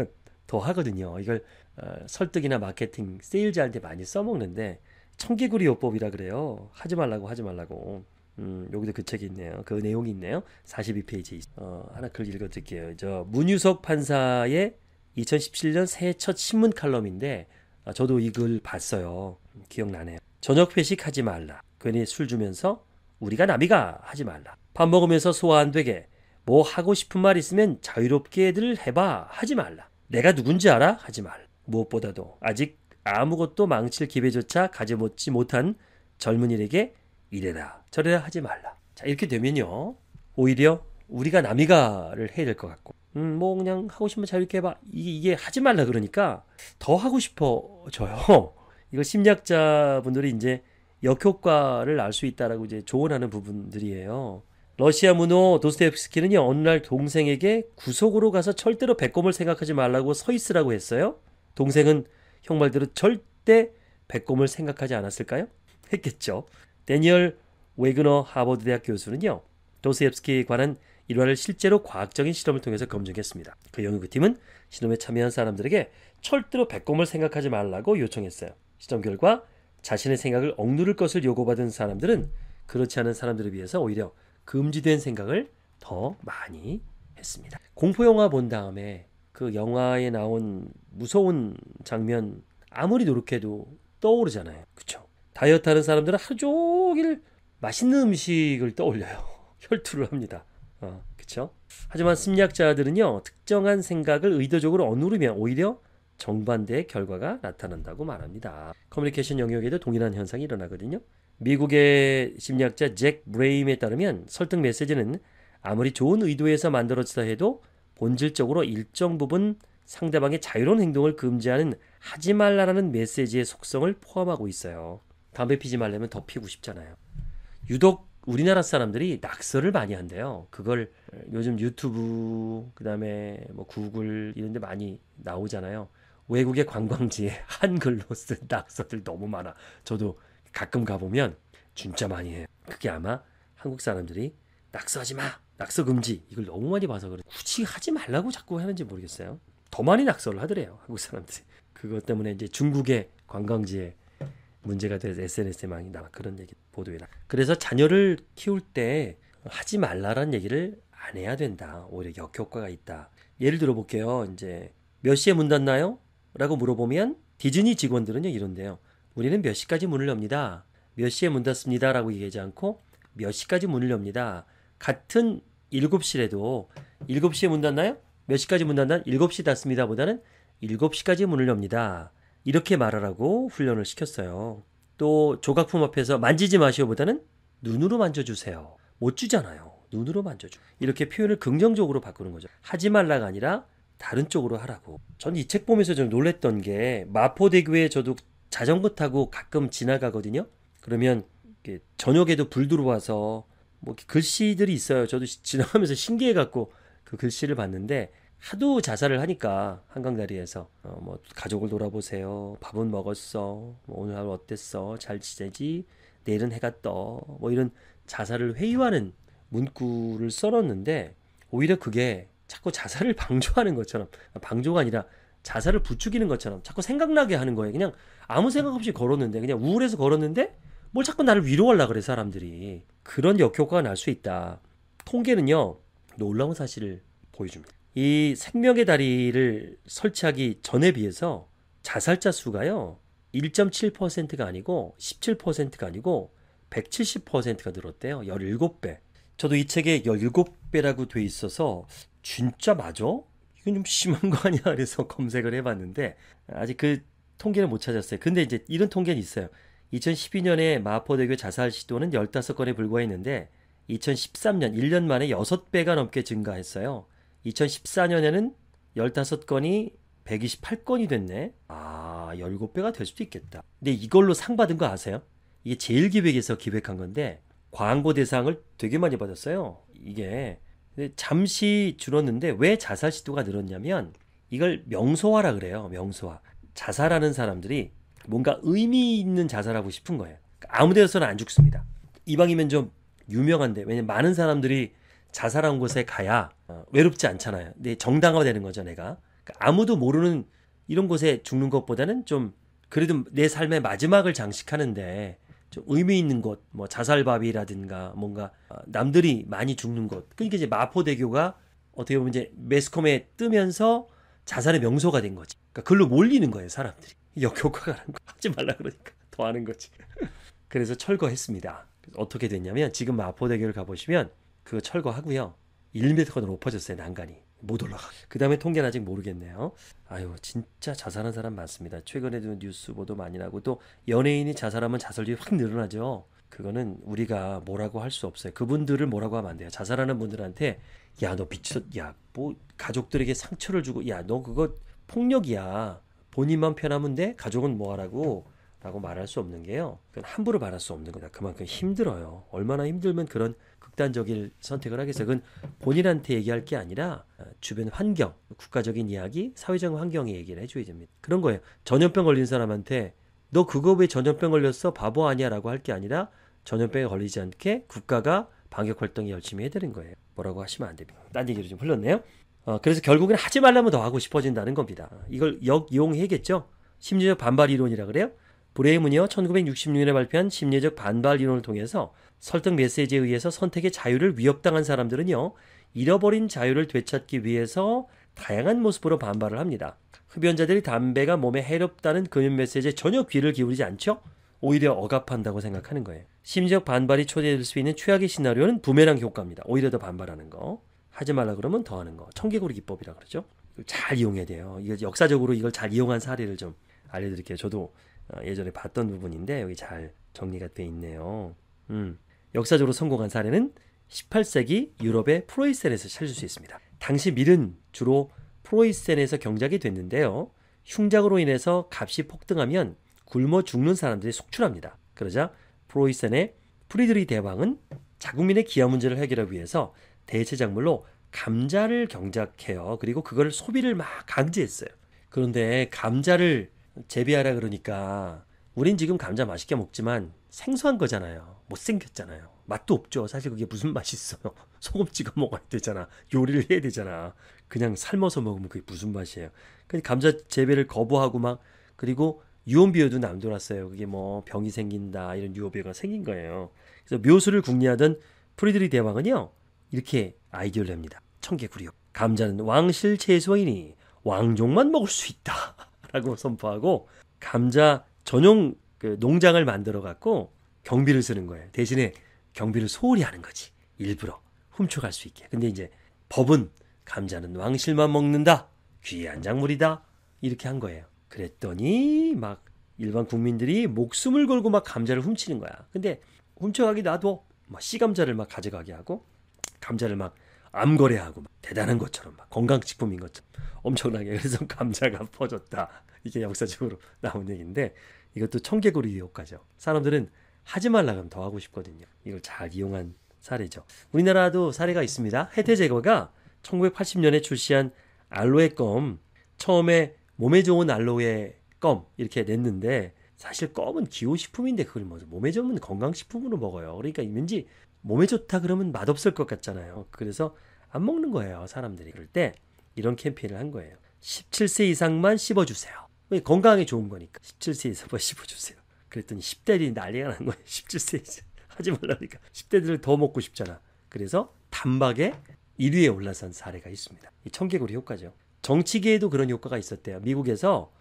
더 하거든요. 이걸 어, 설득이나 마케팅, 세일즈한테 많이 써먹는데 청개구리 요법이라 그래요. 하지 말라고 하지 말라고. 음, 여기도 그 책이 있네요. 그 내용이 있네요. 42페이지. 어, 하나 글 읽어드릴게요. 저 문유석 판사의 2017년 새해 첫 신문 칼럼인데 아, 저도 이 글 봤어요. 기억나네요. 저녁 회식하지 말라. 괜히 술 주면서 우리가 남이가 하지 말라. 밥 먹으면서 소화 안 되게 뭐 하고 싶은 말 있으면 자유롭게들 애 해봐 하지 말라. 내가 누군지 알아 하지 말라. 무엇보다도 아직 아무것도 망칠 기회조차 가져놓지 못한 젊은이에게 이래라 저래라 하지 말라. 자 이렇게 되면요 오히려 우리가 남이가를 해야 될 것 같고 음, 뭐 그냥 하고 싶으면 자유롭게 해봐. 이게, 이게 하지 말라 그러니까 더 하고 싶어져요. 이거 심리학자분들이 이제 역효과를 알 수 있다라고 이제 조언하는 부분들이에요. 러시아 문호 도스토프스키는요 어느 날 동생에게 구속으로 가서 절대로 배꼽을 생각하지 말라고 서 있으라고 했어요. 동생은 형 말대로 절대 배꼽을 생각하지 않았을까요? 했겠죠. 데니얼 웨그너 하버드대학 교수는요 도스토프스키에 관한 일화를 실제로 과학적인 실험을 통해서 검증했습니다. 그 연구팀은 실험에 참여한 사람들에게 절대로 백곰을 생각하지 말라고 요청했어요. 실험 결과 자신의 생각을 억누를 것을 요구받은 사람들은 그렇지 않은 사람들에 비해서 오히려 금지된 생각을 더 많이 했습니다. 공포 영화 본 다음에 그 영화에 나온 무서운 장면 아무리 노력해도 떠오르잖아요. 그쵸 다이어트 하는 사람들은 하루 종일 맛있는 음식을 떠올려요. 혈투를 합니다. 어, 그죠 하지만 심리학자들은요, 특정한 생각을 의도적으로 어누르면 오히려 정반대의 결과가 나타난다고 말합니다. 커뮤니케이션 영역에도 동일한 현상이 일어나거든요. 미국의 심리학자 잭 브레임에 따르면 설득 메시지는 아무리 좋은 의도에서 만들어지다 해도 본질적으로 일정 부분 상대방의 자유로운 행동을 금지하는 하지 말라라는 메시지의 속성을 포함하고 있어요. 담배 피지 말려면 더 피고 싶잖아요. 유독 우리나라 사람들이 낙서를 많이 한대요. 그걸 요즘 유튜브 그다음에 뭐 구글 이런 데 많이 나오잖아요. 외국의 관광지에 한글로 쓴 낙서들 너무 많아. 저도 가끔 가보면 진짜 많이 해요. 그게 아마 한국 사람들이 낙서하지 마! 낙서 금지! 이걸 너무 많이 봐서 그래. 굳이 하지 말라고 자꾸 하는지 모르겠어요. 더 많이 낙서를 하더래요. 한국 사람들이. 그것 때문에 이제 중국의 관광지에 문제가 돼서 SNS에 많이 나와 그런 얘기 보도에다 그래서 자녀를 키울 때 하지 말라라는 얘기를 안 해야 된다. 오히려 역효과가 있다. 예를 들어 볼게요. 이제 몇 시에 문 닫나요? 라고 물어보면 디즈니 직원들은요 이런데요. 우리는 몇 시까지 문을 엽니다. 몇 시에 문 닫습니다. 라고 얘기하지 않고 몇 시까지 문을 엽니다. 같은 7시래도 7시에 문 닫나요? 몇 시까지 문 닫나? 7시 닫습니다. 보다는 7시까지 문을 엽니다. 이렇게 말하라고 훈련을 시켰어요. 또 조각품 앞에서 만지지 마시오보다는 눈으로 만져주세요. 못 주잖아요. 눈으로 만져줘. 이렇게 표현을 긍정적으로 바꾸는 거죠. 하지 말라가 아니라 다른 쪽으로 하라고. 전 이 책 보면서 좀 놀랬던 게 마포대교에 저도 자전거 타고 가끔 지나가거든요. 그러면 저녁에도 불 들어와서 뭐 글씨들이 있어요. 저도 지나가면서 신기해갖고 그 글씨를 봤는데 하도 자살을 하니까 한강 다리에서 어, 뭐 가족을 돌아보세요. 밥은 먹었어. 뭐 오늘 하루 어땠어? 잘 지내지? 내일은 해가 떠. 뭐 이런 자살을 회유하는 문구를 써놨는데 오히려 그게 자꾸 자살을 방조하는 것처럼 방조가 아니라 자살을 부추기는 것처럼 자꾸 생각나게 하는 거예요. 그냥 아무 생각 없이 걸었는데 그냥 우울해서 걸었는데 뭘 자꾸 나를 위로하려 그래 사람들이 그런 역효과가 날 수 있다. 통계는요 놀라운 사실을 보여줍니다. 이 생명의 다리를 설치하기 전에 비해서 자살자 수가요. 1.7%가 아니고 17%가 아니고 170%가 늘었대요. 17배. 저도 이 책에 17배라고 돼 있어서 진짜 맞아? 이건 좀 심한 거 아니야? 그래서 검색을 해봤는데 아직 그 통계를 못 찾았어요. 근데 이제 이런 통계는 있어요. 2012년에 마포대교 자살 시도는 15건에 불과했는데 2013년 1년 만에 6배가 넘게 증가했어요. 2014년에는 15건이 128건이 됐네. 아, 17배가 될 수도 있겠다. 근데 이걸로 상 받은 거 아세요? 이게 제일 기획에서 기획한 건데 광고 대상을 되게 많이 받았어요. 이게 잠시 줄었는데 왜 자살 시도가 늘었냐면 이걸 명소화라 그래요. 명소화. 자살하는 사람들이 뭔가 의미 있는 자살하고 싶은 거예요. 아무 데서는 안 죽습니다. 이방이면 좀 유명한데 왜냐면 많은 사람들이 자살한 곳에 가야 어, 외롭지 않잖아요. 내 정당화되는 거죠, 내가. 그러니까 아무도 모르는 이런 곳에 죽는 것보다는 좀 그래도 내 삶의 마지막을 장식하는데 좀 의미 있는 곳, 뭐 자살바비라든가 뭔가 어, 남들이 많이 죽는 곳. 그러니까 이제 마포대교가 어떻게 보면 이제 매스컴에 뜨면서 자살의 명소가 된 거지. 그러니까 글로 몰리는 거예요, 사람들이. 역효과가 난 거. 하지 말라 그러니까 더 하는 거지. 그래서 철거했습니다. 그래서 어떻게 됐냐면 지금 마포대교를 가보시면 그거 철거하고요. 1m가 높아졌어요, 난간이. 못 올라가. 그 다음에 통계는 아직 모르겠네요. 아유, 진짜 자살한 사람 많습니다. 최근에도 뉴스 보도 많이 나고 또 연예인이 자살하면 자살률이 확 늘어나죠. 그거는 우리가 뭐라고 할 수 없어요. 그분들을 뭐라고 하면 안 돼요. 자살하는 분들한테 야, 너 미쳤, 야, 뭐 가족들에게 상처를 주고 야, 너 그거 폭력이야. 본인만 편하면 돼? 가족은 뭐 하라고? 라고 말할 수 없는 게요. 그건 함부로 말할 수 없는 거다. 그만큼 힘들어요. 얼마나 힘들면 그런 극단적인 선택을 하겠어요. 그건 본인한테 얘기할 게 아니라 어, 주변 환경, 국가적인 이야기, 사회적 환경의 얘기를 해줘야 됩니다. 그런 거예요. 전염병 걸린 사람한테 너 그거 왜 전염병 걸렸어? 바보 아니야? 라고 할 게 아니라 전염병에 걸리지 않게 국가가 방역 활동에 열심히 해드린 거예요. 뭐라고 하시면 안 됩니다. 딴 얘기로 좀 흘렀네요. 어, 그래서 결국엔 하지 말라면 더 하고 싶어진다는 겁니다. 이걸 역용해겠죠 심리적 반발 이론이라 그래요. 브레이문이요 1966년에 발표한 심리적 반발 이론을 통해서 설득 메시지에 의해서 선택의 자유를 위협당한 사람들은요, 잃어버린 자유를 되찾기 위해서 다양한 모습으로 반발을 합니다. 흡연자들이 담배가 몸에 해롭다는 금융 메시지에 전혀 귀를 기울이지 않죠? 오히려 억압한다고 생각하는 거예요. 심지어 반발이 초래될 수 있는 최악의 시나리오는 부메랑 효과입니다. 오히려 더 반발하는 거. 하지 말라 그러면 더 하는 거. 청개구리 기법이라 그러죠. 잘 이용해야 돼요. 이거 역사적으로 이걸 잘 이용한 사례를 좀 알려드릴게요. 저도 어, 예전에 봤던 부분인데 여기 잘 정리가 돼 있네요. 음. 역사적으로 성공한 사례는 18세기 유럽의 프로이센에서 찾을 수 있습니다. 당시 밀은 주로 프로이센에서 경작이 됐는데요. 흉작으로 인해서 값이 폭등하면 굶어 죽는 사람들이 속출합니다. 그러자 프로이센의 프리드리 대왕은 자국민의 기아 문제를 해결하기 위해서 대체작물로 감자를 경작해요. 그리고 그걸 소비를 막 강제했어요. 그런데 감자를 재배하라 그러니까 우린 지금 감자 맛있게 먹지만 생소한 거잖아요. 못생겼잖아요. 맛도 없죠. 사실 그게 무슨 맛이 있어요. 소금 찍어 먹어야 되잖아. 요리를 해야 되잖아. 그냥 삶아서 먹으면 그게 무슨 맛이에요. 그러니 감자 재배를 거부하고 막 그리고 유언비어도 남돌았어요. 그게 뭐 병이 생긴다 이런 유언비어가 생긴 거예요. 그래서 묘수를 궁리하던 프리드리 대왕은요 이렇게 아이디어를 냅니다. 청개구리요. 감자는 왕실 채소이니 왕족만 먹을 수 있다라고 선포하고 감자 전용 그 농장을 만들어 갖고 경비를 쓰는 거예요. 대신에 경비를 소홀히 하는 거지. 일부러 훔쳐갈 수 있게. 근데 이제 법은 감자는 왕실만 먹는다. 귀한 작물이다. 이렇게 한 거예요. 그랬더니 막 일반 국민들이 목숨을 걸고 막 감자를 훔치는 거야. 근데 훔쳐가기 놔둬. 막 씨감자를 막 가져가게 하고 감자를 막 암거래하고 막 대단한 것처럼 막 건강식품인 것처럼 엄청나게 그래서 감자가 퍼졌다. 이게 역사적으로 나온 얘기인데 이것도 청개구리 의혹까지 사람들은 하지 말라 그러면 더 하고 싶거든요. 이걸 잘 이용한 사례죠. 우리나라도 사례가 있습니다. 해태제거가 1980년에 출시한 알로에 껌 처음에 몸에 좋은 알로에 껌 이렇게 냈는데 사실 껌은 기호식품인데 그걸 먼저 뭐 몸에 좋은 건강식품으로 먹어요. 그러니까 왠지 몸에 좋다 그러면 맛없을 것 같잖아요. 그래서 안 먹는 거예요. 사람들이 그럴 때 이런 캠페인을 한 거예요. 17세 이상만 씹어주세요. 건강에 좋은 거니까 17세 이상만 씹어주세요. 그랬더니 10대들이 난리가 난 거예요. 17세 하지 말라니까 10대들을 더 먹고 싶잖아. 그래서 단박에 1위에 올라선 사례가 있습니다. 이 청개구리 효과죠. 정치계에도 그런 효과가 있었대요. 미국에서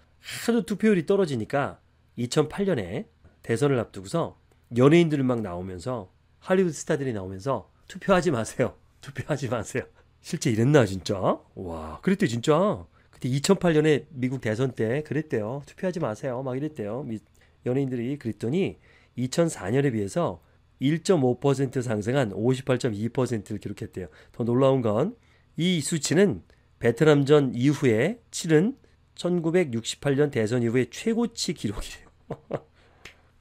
하도 투표율이 떨어지니까 2008년에 대선을 앞두고서 연예인들 막 나오면서 할리우드 스타들이 나오면서 투표하지 마세요. 투표하지 마세요. 실제 이랬나 진짜? 와 그랬대 진짜. 그때 2008년에 미국 대선 때 그랬대요. 투표하지 마세요. 막 이랬대요. 미, 연예인들이 그랬더니 2004년에 비해서 1.5% 상승한 58.2%를 기록했대요. 더 놀라운 건 이 수치는 베트남 전 이후에 치른 1968년 대선 이후에 최고치 기록이에요.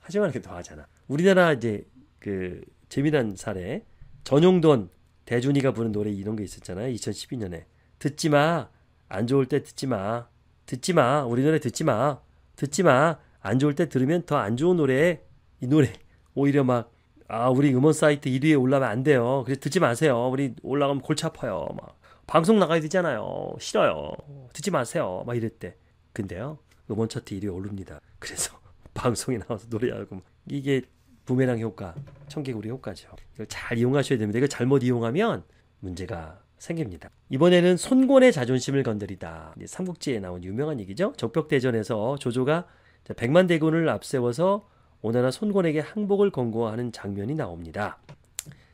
하지만 이렇게 더하잖아. 우리나라 이제 그 재미난 사례 전용돈 대준이가 부른 노래 이런 게 있었잖아요. 2012년에 듣지 마. 안 좋을 때 듣지 마. 듣지 마. 우리 노래 듣지 마. 듣지 마. 안 좋을 때 들으면 더 안 좋은 노래에 이 노래 오히려 막 아, 우리 음원 사이트 1위에 올라면 안 돼요. 그래서 듣지 마세요. 우리 올라가면 골치 아파요. 막 방송 나가야 되잖아요. 싫어요. 듣지 마세요. 막 이랬대. 근데요. 음원 차트 1위에 오릅니다. 그래서 방송에 나와서 노래하고 이게 부메랑 효과, 청개구리 효과죠. 이걸 잘 이용하셔야 됩니다. 이걸 잘못 이용하면 문제가 생깁니다. 이번에는 손권의 자존심을 건드리다. 삼국지에 나온 유명한 얘기죠. 적벽대전에서 조조가 백만 대군을 앞세워서 오나라 손권에게 항복을 권고하는 장면이 나옵니다.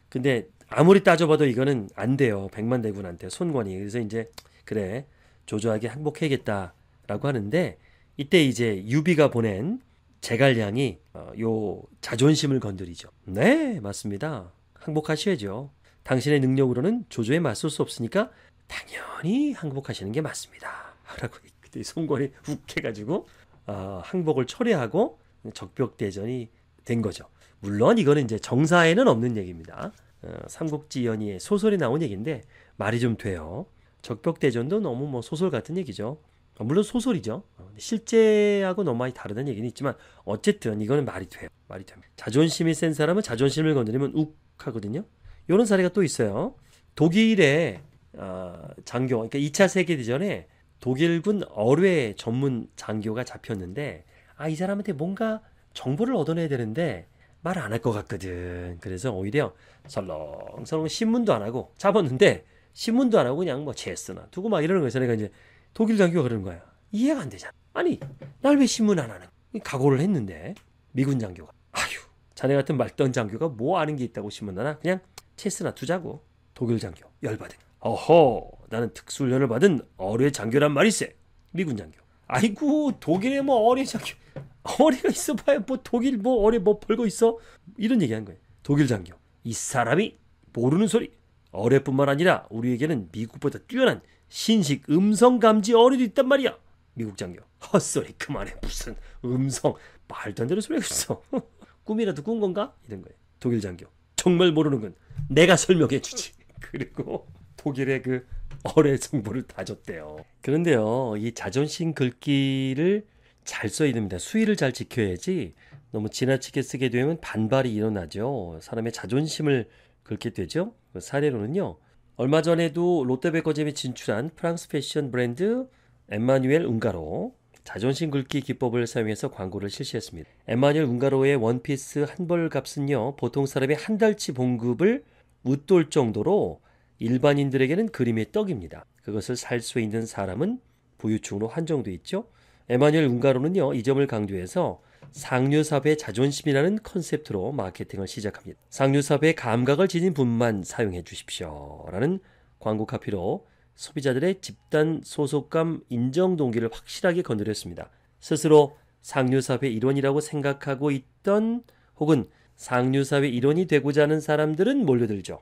근데 아무리 따져봐도 이거는 안 돼요. 백만 대군한테 손권이 그래서 이제 그래 조조하게 항복해야겠다라고 하는데 이때 이제 유비가 보낸 제갈량이 어, 요 자존심을 건드리죠. 네 맞습니다. 항복하셔야죠. 당신의 능력으로는 조조에 맞설 수 없으니까 당연히 항복하시는 게 맞습니다. 라고 그때 손권이 욱해가지고 어, 항복을 철회하고 적벽대전이 된 거죠. 물론 이거는 이제 정사에는 없는 얘기입니다. 어, 삼국지연의 소설에 나온 얘기인데 말이 좀 돼요. 적벽대전도 너무 뭐 소설 같은 얘기죠. 어, 물론 소설이죠. 어, 실제하고 너무 많이 다르다는 얘기는 있지만 어쨌든 이거는 말이 돼요. 말이 됩니다. 자존심이 센 사람은 자존심을 건드리면 욱 하거든요. 이런 사례가 또 있어요. 독일의 어, 장교, 그러니까 2차 세계대전에 독일군 어뢰 전문 장교가 잡혔는데 아 이 사람한테 뭔가 정보를 얻어내야 되는데 말 안 할 것 같거든. 그래서 오히려 설렁설렁 신문도 안 하고 잡았는데 신문도 안 하고 그냥 뭐 체스나 두고 막 이러는 거예요. 내가 이제 독일 장교가 그러는 거야. 이해가 안 되잖아. 아니 날 왜 신문 안 하는? 각오를 했는데 미군 장교가 아휴 자네 같은 말던 장교가 뭐 아는 게 있다고 신문 하나? 그냥 체스나 두자고 독일 장교 열받은. 어허, 나는 특수훈련을 받은 어뢰 장교란 말이세. 미군 장교. 아이고, 독일에 뭐 어뢰 장교. 어뢰가 있어봐야 뭐 독일 뭐 어뢰 뭐 벌고 있어. 이런 얘기한 거예요. 독일 장교. 이 사람이 모르는 소리. 어뢰뿐만 아니라 우리에게는 미국보다 뛰어난 신식 음성 감지 어뢰도 있단 말이야. 미국 장교. 헛소리 그만해. 무슨 음성. 말도 안 되는 소리가 있어. 꿈이라도 꾼 건가? 이런 거예요. 독일 장교. 정말 모르는 건 내가 설명해 주지. 그리고 독일의 그 어뢰 정보를 다 줬대요. 그런데요, 이 자존심 긁기를잘 써야 됩니다. 수위를 잘 지켜야지 너무 지나치게 쓰게 되면 반발이 일어나죠. 사람의 자존심을 긁게 되죠. 그 사례로는요. 얼마 전에도 롯데백화점에 진출한 프랑스 패션 브랜드 엠마뉴엘 웅가로 자존심 긁기 기법을 사용해서 광고를 실시했습니다. 엠마뉴엘 웅가로의 원피스 한 벌 값은요 보통 사람의 한 달치 봉급을 웃돌 정도로 일반인들에게는 그림의 떡입니다. 그것을 살 수 있는 사람은 부유층으로 한정돼 있죠. 에마뉘엘 웅가로는요, 이 점을 강조해서 상류사회의 자존심이라는 컨셉트로 마케팅을 시작합니다. 상류사회의 감각을 지닌 분만 사용해 주십시오. 라는 광고 카피로 소비자들의 집단 소속감 인정 동기를 확실하게 건드렸습니다. 스스로 상류사회 일원이라고 생각하고 있던 혹은 상류사회 일원이 되고자 하는 사람들은 몰려들죠.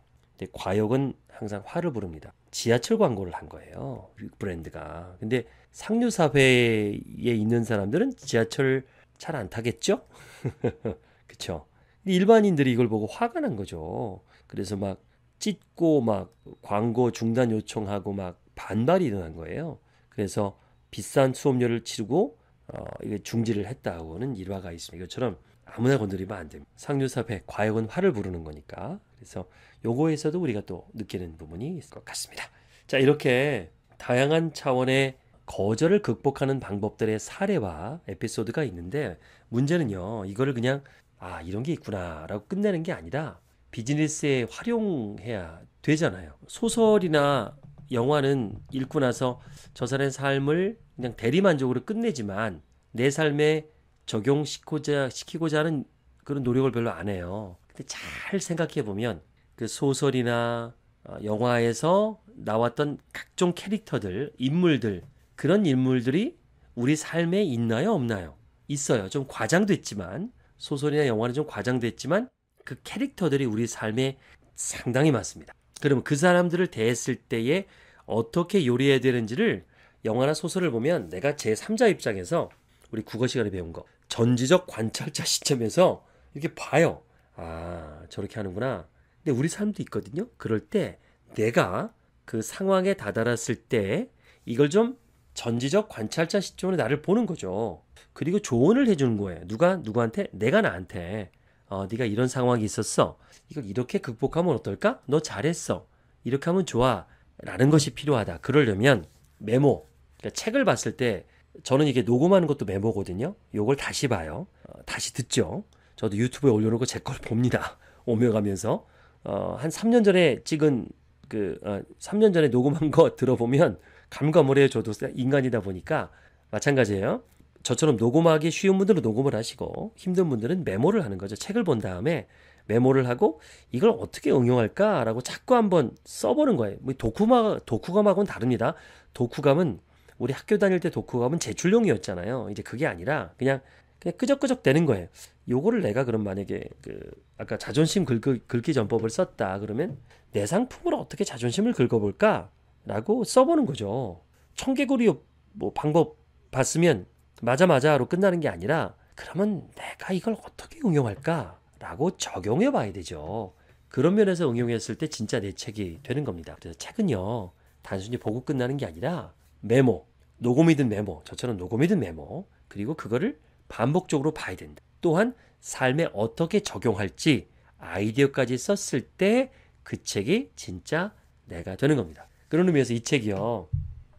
과역은 항상 화를 부릅니다. 지하철 광고를 한 거예요. 그 브랜드가. 근데 상류 사회에 있는 사람들은 지하철 잘 안 타겠죠? 그쵸? 일반인들이 이걸 보고 화가 난 거죠. 그래서 막 찢고 막 광고 중단 요청하고 막 반발이 일어난 거예요. 그래서 비싼 수업료를 치르고 어, 중지를 했다고는 일화가 있습니다. 이것처럼 아무나 건드리면 안 됩니다. 상류사회 과연 화를 부르는 거니까. 그래서 요거에서도 우리가 또 느끼는 부분이 있을 것 같습니다. 자, 이렇게 다양한 차원의 거절을 극복하는 방법들의 사례와 에피소드가 있는데 문제는요. 이거를 그냥 아, 이런 게 있구나라고 끝내는 게 아니라 비즈니스에 활용해야 되잖아요. 소설이나 영화는 읽고 나서 저 사람의 삶을 그냥 대리만족으로 끝내지만 내 삶에 적용시키고자 시키고자 하는 그런 노력을 별로 안 해요. 근데 잘 생각해 보면 그 소설이나 어, 영화에서 나왔던 각종 캐릭터들, 인물들, 그런 인물들이 우리 삶에 있나요, 없나요? 있어요. 좀 과장됐지만, 소설이나 영화는 좀 과장됐지만, 그 캐릭터들이 우리 삶에 상당히 많습니다. 그러면 그 사람들을 대했을 때에 어떻게 요리해야 되는지를 영화나 소설을 보면 내가 제 3자 입장에서 우리 국어 시간에 배운 거 전지적 관찰자 시점에서 이렇게 봐요. 아 저렇게 하는구나. 근데 우리 삶도 있거든요. 그럴 때 내가 그 상황에 다다랐을 때 이걸 좀 전지적 관찰자 시점으로 나를 보는 거죠. 그리고 조언을 해주는 거예요. 누가 누구한테? 내가 나한테. 어, 네가 이런 상황이 있었어. 이걸 이렇게 극복하면 어떨까? 너 잘했어. 이렇게 하면 좋아. 라는 것이 필요하다. 그러려면 메모. 그러니까 책을 봤을 때 저는 이게 녹음하는 것도 메모거든요. 요걸 다시 봐요. 어, 다시 듣죠. 저도 유튜브에 올려놓고 제 걸 봅니다. 오며 가면서. 어, 한 3년 전에 찍은 그 어, 3년 전에 녹음한 거 들어보면 감감오래요. 저도 인간이다 보니까 마찬가지예요. 저처럼 녹음하기 쉬운 분들은 녹음을 하시고 힘든 분들은 메모를 하는 거죠. 책을 본 다음에 메모를 하고 이걸 어떻게 응용할까라고 자꾸 한번 써보는 거예요. 뭐 도쿠마 도쿠감하고는 다릅니다. 도쿠감은 우리 학교 다닐 때 도쿠감은 제출용이었잖아요. 이제 그게 아니라 그냥 그냥 끄적끄적 되는 거예요. 요거를 내가 그럼 만약에 그 아까 자존심 긁기, 긁기 전법을 썼다 그러면 내 상품으로 어떻게 자존심을 긁어볼까라고 써보는 거죠. 청개구리 뭐 방법 봤으면 맞아 맞아로 끝나는 게 아니라 그러면 내가 이걸 어떻게 응용할까라고 적용해 봐야 되죠. 그런 면에서 응용했을 때 진짜 내 책이 되는 겁니다. 그래서 책은요 단순히 보고 끝나는 게 아니라 메모, 녹음이든 메모, 저처럼 녹음이든 메모 그리고 그거를 반복적으로 봐야 된다. 또한 삶에 어떻게 적용할지 아이디어까지 썼을 때 그 책이 진짜 내가 되는 겁니다. 그런 의미에서 이 책이요.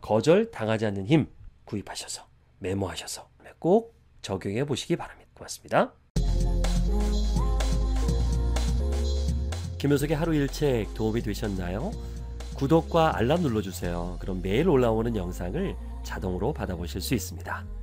거절 당하지 않는 힘 구입하셔서 메모하셔서 꼭 적용해 보시기 바랍니다. 고맙습니다. 김효석의 하루 일책 도움이 되셨나요? 구독과 알람 눌러주세요. 그럼 매일 올라오는 영상을 자동으로 받아보실 수 있습니다.